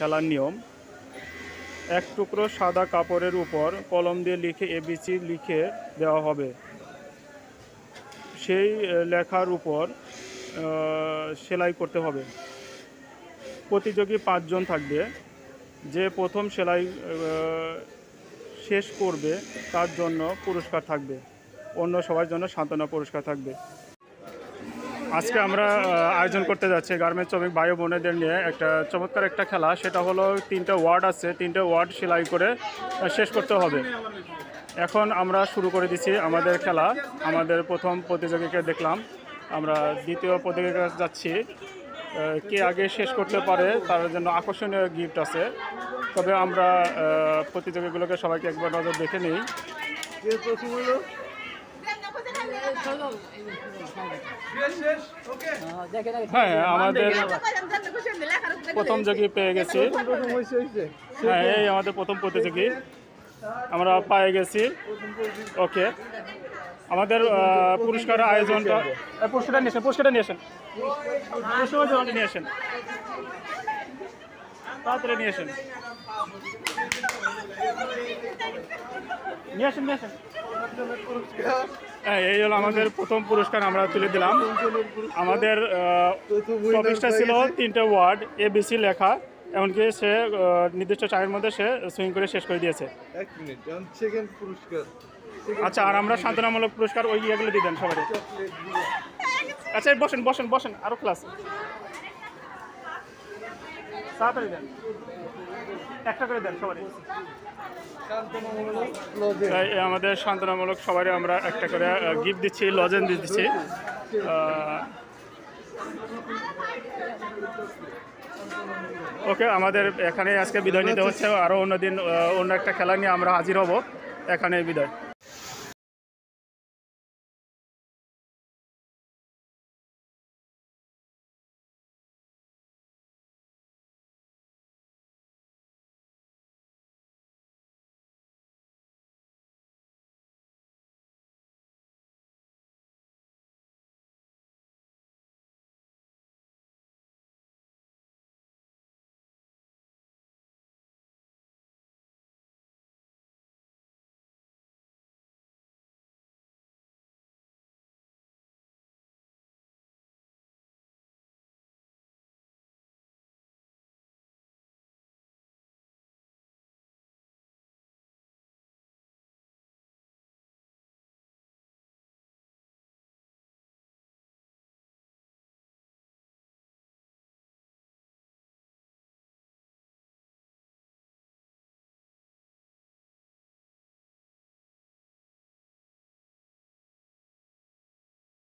খেলার নিয়ম এক টুকরো সাদা কাপড়ের উপর কলম দিয়ে লিখে এবিসি লিখে দেওয়া হবে সেই লেখার উপর সেলাই করতে হবে প্রতিযোগী পাঁচজন থাকবে যে প্রথম সেলাই শেষ করবে তার জন্য পুরস্কার থাকবে অন্য সবার জন্য সান্ত্বনা পুরস্কার থাকবে আজকে আমরা আয়োজন করতে যাচ্ছি গার্মেন্ট শ্রমিক ভাই বোনেদের নিয়ে একটা চমৎকার একটা খেলা সেটা হলো তিনটা ওয়ার্ড আছে তিনটা ওয়ার্ড সেলাই করে শেষ করতে হবে এখন আমরা শুরু করে দিচ্ছি আমাদের খেলা আমাদের প্রথম প্রতিযোগীকে দেখলাম আমরা দ্বিতীয় প্রতিযোগীকে যাচ্ছি কে আগে শেষ করতে পারে তার জন্য আকর্ষণীয় গিফট আছে তবে আমরা প্রতিযোগীগুলোকে সবাইকে একবার নজর দেখে নিই হ্যাঁ, হ্যাঁ আমাদের প্রথম যোগী পেয়ে গেছি হ্যাঁ এই আমাদের প্রথম প্রতিযোগী আমরা পেয়ে গেছি ওকে আমাদের পুরস্কার আয়োজনটা পুরস্কারটা নিয়ে পুরস্কারটা নিয়েছেন নিয়েছেন পুরস্কার তাড়াতাড়ি নিয়ে আসেন নিয়ে আসেন নিয়ে আসেন হ্যাঁ এই হলো আমাদের প্রথম পুরস্কার আমরা তুলে দিলাম আমাদের টপিকটা ছিল তিনটে ওয়ার্ড এ বিসি লেখা এমনকি সে নির্দিষ্ট টাইমের মধ্যে সে সুইং করে শেষ করে দিয়েছে আচ্ছা আর আমরা সান্ত্বনামূলক পুরস্কার ওই ইয়েগুলো দিবেন দেন সবাই আচ্ছা বসেন বসেন বসেন আরও ক্লাস তাড়াতাড়ি দেন একটা করে দেন সবারই আমাদের সান্ত্বনামূলক সবারই আমরা একটা করে গিফট দিচ্ছি লজেন দিচ্ছি ওকে আমাদের এখানে আজকে বিদায় নিতে হচ্ছে আরও অন্যদিন অন্য একটা খেলা নিয়ে আমরা হাজির হব এখানে বিদায়